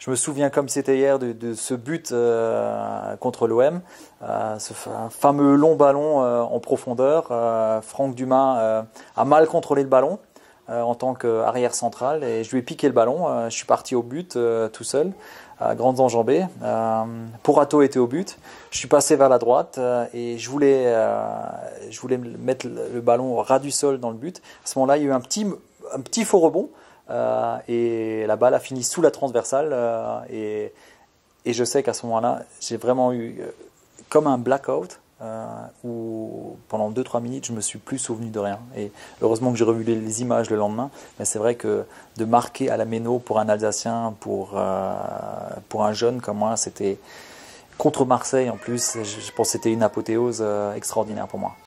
je me souviens comme c'était hier de, de, ce but euh, contre l'OM, euh, ce fameux long ballon euh, en profondeur. Franck Dumas a mal contrôlé le ballon en tant qu'arrière central et je lui ai piqué le ballon. je suis parti au but tout seul, à grandes enjambées. Pourato était au but. Je suis passé vers la droite et je voulais, je voulais mettre le ballon ras du sol dans le but. À ce moment-là, il y a eu un petit, un petit faux rebond. Euh, et la balle a fini sous la transversale. Euh, et, je sais qu'à ce moment-là, j'ai vraiment eu euh, comme un blackout. où pendant 2-3 minutes, je me suis plus souvenu de rien. Et heureusement que j'ai revu les, images le lendemain, mais c'est vrai que de marquer à la méno pour un Alsacien, pour, pour un jeune comme moi, c'était, contre Marseille en plus, je, pense que c'était une apothéose extraordinaire pour moi.